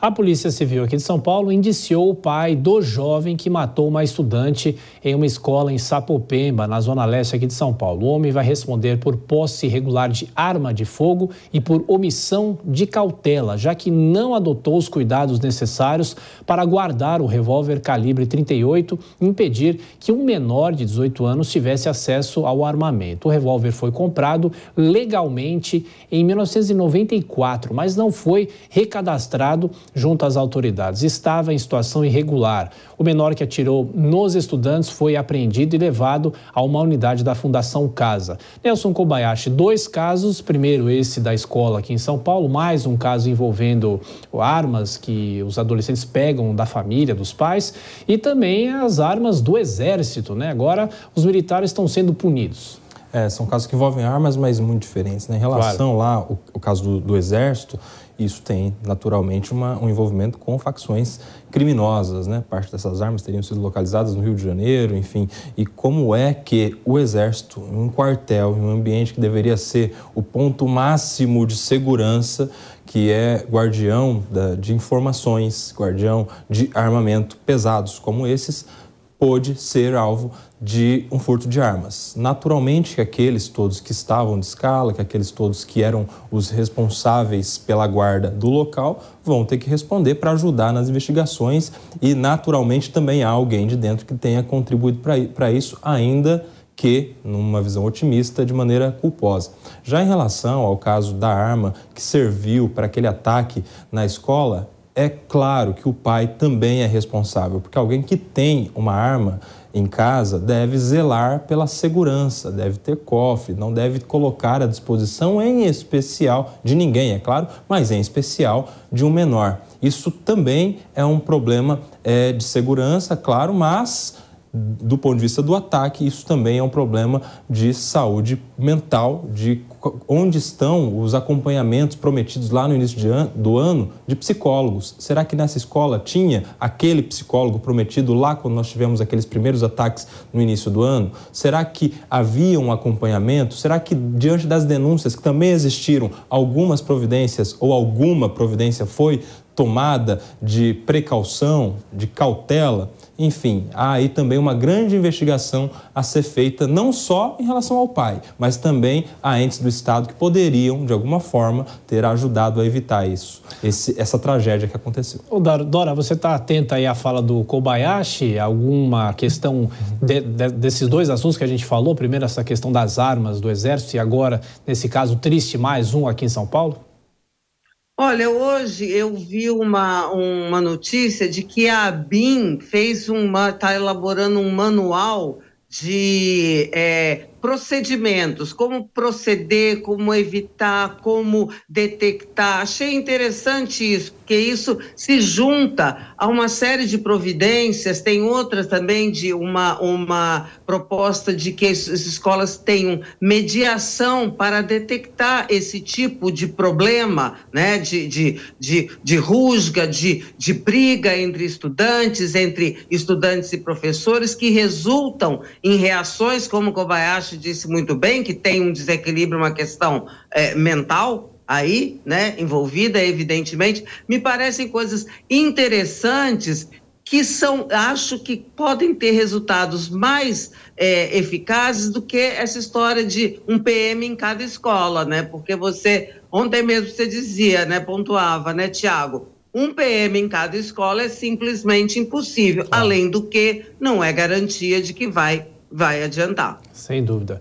A Polícia Civil aqui de São Paulo indiciou o pai do jovem que matou uma estudante em uma escola em Sapopemba, na zona leste aqui de São Paulo. O homem vai responder por posse irregular de arma de fogo e por omissão de cautela, já que não adotou os cuidados necessários para guardar o revólver calibre 38 e impedir que um menor de 18 anos tivesse acesso ao armamento. O revólver foi comprado legalmente em 1994, mas não foi recadastrado junto às autoridades. Estava em situação irregular. O menor que atirou nos estudantes foi apreendido e levado a uma unidade da Fundação Casa. Nelson Kobayashi, dois casos. Primeiro, esse da escola aqui em São Paulo, mais um caso envolvendo armas que os adolescentes pegam da família, dos pais, e também as armas do exército. Né? Agora, os militares estão sendo punidos. É, são casos que envolvem armas, mas muito diferentes. Né? Em relação claro. lá, o, o caso do, do, Exército, isso tem naturalmente uma, um envolvimento com facções criminosas. Né? Parte dessas armas teriam sido localizadas no Rio de Janeiro, enfim. E como é que o Exército, em um quartel, em um ambiente que deveria ser o ponto máximo de segurança, que é guardião da, de informações, guardião de armamento pesados como esses, pôde ser alvo de um furto de armas. Naturalmente que aqueles todos que estavam de escala, que aqueles todos que eram os responsáveis pela guarda do local, vão ter que responder para ajudar nas investigações e naturalmente também há alguém de dentro que tenha contribuído para isso, ainda que, numa visão otimista, de maneira culposa. Já em relação ao caso da arma que serviu para aquele ataque na escola, é claro que o pai também é responsável, porque alguém que tem uma arma em casa deve zelar pela segurança, deve ter cofre, não deve colocar à disposição, em especial de ninguém, é claro, mas em especial de um menor. Isso também é um problema é, de segurança, claro, mas do ponto de vista do ataque, isso também é um problema de saúde mental, de onde estão os acompanhamentos prometidos lá no início an do ano de psicólogos? Será que nessa escola tinha aquele psicólogo prometido lá quando nós tivemos aqueles primeiros ataques no início do ano? Será que havia um acompanhamento? Será que, diante das denúncias que também existiram, algumas providências ou alguma providência foi tomada de precaução, de cautela? Enfim, há aí também uma grande investigação a ser feita, não só em relação ao pai, mas também a entes do Estado que poderiam, de alguma forma, ter ajudado a evitar isso, esse, essa tragédia que aconteceu. Ô Dora, você está atenta aí à fala do Kobayashi? Alguma questão de, de, desses dois assuntos que a gente falou? Primeiro, essa questão das armas do Exército e agora, nesse caso triste, mais um aqui em São Paulo? Olha, hoje eu vi uma, uma notícia de que a ABIN fez uma, está elaborando um manual de é, procedimentos, como proceder, como evitar, como detectar. Achei interessante isso, porque isso se junta a uma série de providências, tem outra também de uma, uma proposta de que as escolas tenham mediação para detectar esse tipo de problema, né, de, de, de, de rusga, de, de briga entre estudantes, entre estudantes e professores, que resultam em reações, como o Kobayashi disse muito bem, que tem um desequilíbrio, uma questão é, mental, aí, né, envolvida, evidentemente, me parecem coisas interessantes que são, acho que podem ter resultados mais é, eficazes do que essa história de um PM em cada escola, né? Porque você, ontem mesmo você dizia, né, pontuava, né, Tiago, um PM em cada escola é simplesmente impossível, além do que não é garantia de que vai, vai adiantar. Sem dúvida.